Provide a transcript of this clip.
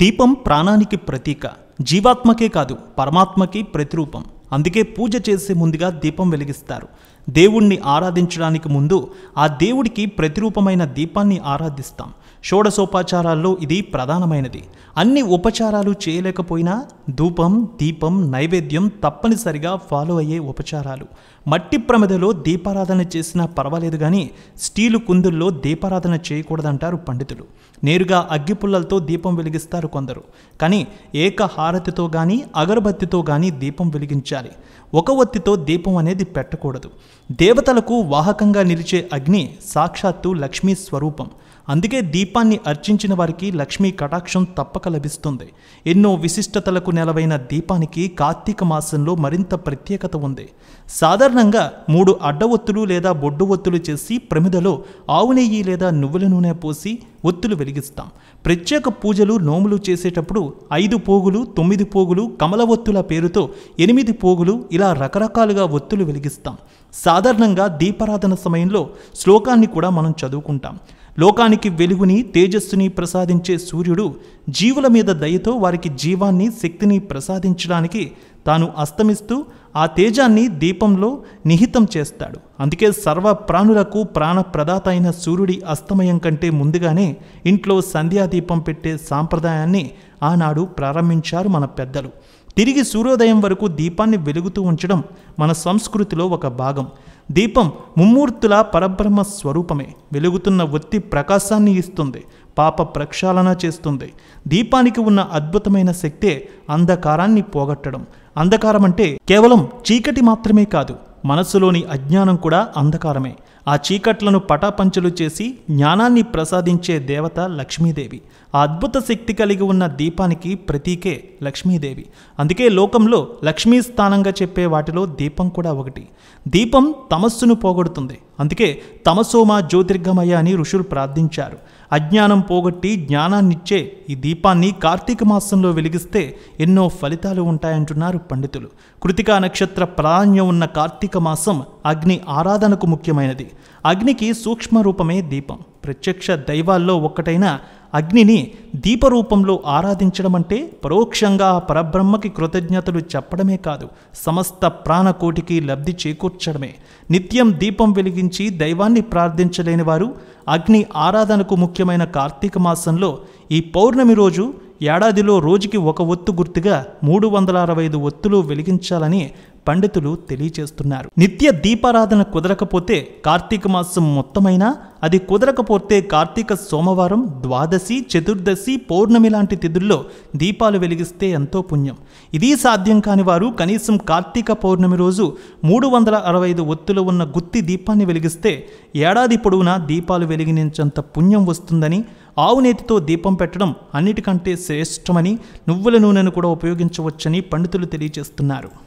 దీపం ప్రాణానికి ప్రతీక జీవాత్మకే కాదు పరమాత్మకి ప్రతిరూపం అందుకే పూజ చేసే ముందుగా దీపం వెలిగిస్తారు దేవుణ్ణి ఆరాధించడానికి ముందు ఆ దేవుడికి ప్రతిరూపమైన దీపాన్ని ఆరాధిస్తాం షోడసోపాచారాల్లో ఇది ప్రధానమైనది అన్ని ఉపచారాలు చేయలేకపోయినా ధూపం దీపం నైవేద్యం తప్పనిసరిగా ఫాలో అయ్యే ఉపచారాలు మట్టి ప్రమిదలో దీపారాధన చేసినా పర్వాలేదు కానీ స్టీలు కుందుల్లో దీపారాధన చేయకూడదంటారు పండితులు నేరుగా అగ్గిపుల్లలతో దీపం వెలిగిస్తారు కొందరు కానీ ఏక హారతితో కానీ అగరబత్తితో కానీ దీపం వెలిగించాలి ఒక ఒత్తితో దీపం అనేది పెట్టకూడదు దేవతలకు వాహకంగా నిలిచే అగ్ని సాక్షాత్తు లక్ష్మీ స్వరూపం అందుకే దీపాన్ని అర్చించిన వారికి లక్ష్మీ కటాక్షం తప్పక లభిస్తుంది ఎన్నో విశిష్టతలకు నెలవైన దీపానికి కార్తీక మాసంలో మరింత ప్రత్యేకత ఉంది సాధారణంగా మూడు అడ్డ ఒత్తులు లేదా బొడ్డు ఒత్తులు చేసి ప్రమిదలో ఆవు నెయ్యి లేదా నువ్వుల నూనె పోసి ఒత్తులు వెలిగిస్తాం ప్రత్యేక పూజలు నోములు చేసేటప్పుడు ఐదు పోగులు తొమ్మిది పోగులు కమల ఒత్తుల పేరుతో ఎనిమిది పోగులు ఇలా రకరకాలుగా ఒత్తులు వెలిగిస్తాం సాధారణంగా దీపారాధన సమయంలో శ్లోకాన్ని కూడా మనం చదువుకుంటాం లోకానికి వెలుగుని తేజస్సుని ప్రసాదించే సూర్యుడు జీవుల మీద దయతో వారికి జీవాన్ని శక్తిని ప్రసాదించడానికి తాను అస్తమిస్తూ ఆ తేజాన్ని దీపంలో నిహితం చేస్తాడు అందుకే సర్వ ప్రాణులకు ప్రాణప్రదాత అయిన సూర్యుడి అస్తమయం కంటే ముందుగానే ఇంట్లో సంధ్యాదీపం పెట్టే సాంప్రదాయాన్ని ఆనాడు ప్రారంభించారు మన పెద్దలు తిరిగి సూర్యోదయం వరకు దీపాన్ని వెలుగుతూ ఉంచడం మన సంస్కృతిలో ఒక భాగం దీపం ముమ్మూర్తుల పరబ్రహ్మ స్వరూపమే వెలుగుతున్న ఒత్తి ప్రకాశాన్ని ఇస్తుంది పాప ప్రక్షాళన చేస్తుంది దీపానికి ఉన్న అద్భుతమైన శక్తే అంధకారాన్ని పోగొట్టడం అంధకారం అంటే కేవలం చీకటి మాత్రమే కాదు మనస్సులోని అజ్ఞానం కూడా అంధకారమే ఆ చీకట్లను పటాపంచలు చేసి జ్ఞానాన్ని ప్రసాదించే దేవత లక్ష్మీదేవి ఆ అద్భుత శక్తి కలిగి ఉన్న దీపానికి ప్రతీకే లక్ష్మీదేవి అందుకే లోకంలో లక్ష్మీ స్థానంగా చెప్పే వాటిలో దీపం కూడా ఒకటి దీపం తమస్సును పోగొడుతుంది అందుకే తమసోమా జ్యోతిర్గమయ అని ఋషులు ప్రార్థించారు అజ్ఞానం పోగొట్టి జ్ఞానాన్నిచ్చే ఈ దీపాన్ని కార్తీక మాసంలో వెలిగిస్తే ఎన్నో ఫలితాలు ఉంటాయంటున్నారు పండితులు కృతికా నక్షత్ర ప్రాధాన్యం ఉన్న కార్తీక మాసం అగ్ని ఆరాధనకు ముఖ్యమైనది అగ్నికి సూక్ష్మ రూపమే దీపం ప్రత్యక్ష దైవాల్లో ఒక్కటైన అగ్నిని దీపరూపంలో ఆరాధించడం అంటే పరోక్షంగా పరబ్రహ్మకి కృతజ్ఞతలు చెప్పడమే కాదు సమస్త ప్రాణకోటికి లబ్ధి చేకూర్చడమే నిత్యం దీపం వెలిగించి దైవాన్ని ప్రార్థించలేని వారు అగ్ని ఆరాధనకు ముఖ్యమైన కార్తీక మాసంలో ఈ పౌర్ణమి రోజు ఏడాదిలో రోజుకి ఒక ఒత్తు గుర్తుగా మూడు వందల అరవై ఐదు ఒత్తులు వెలిగించాలని పండితులు తెలియచేస్తున్నారు నిత్య దీపారాధన కుదరకపోతే కార్తీక మాసం మొత్తమైనా అది కుదరకపోతే కార్తీక సోమవారం ద్వాదశి చతుర్దశి పౌర్ణమి లాంటి తిథుల్లో దీపాలు వెలిగిస్తే ఎంతో పుణ్యం ఇది సాధ్యం కాని వారు కనీసం కార్తీక పౌర్ణమి రోజు మూడు వందల అరవై ఐదు ఒత్తులు ఉన్న గుత్తి దీపాన్ని వెలిగిస్తే ఏడాది పొడవునా దీపాలు వెలిగించేంత పుణ్యం వస్తుందని ఆవు నేతితో దీపం పెట్టడం అన్నిటికంటే శ్రేష్టమని నువ్వుల నూనెను కూడా ఉపయోగించవచ్చని పండితులు తెలియజేస్తున్నారు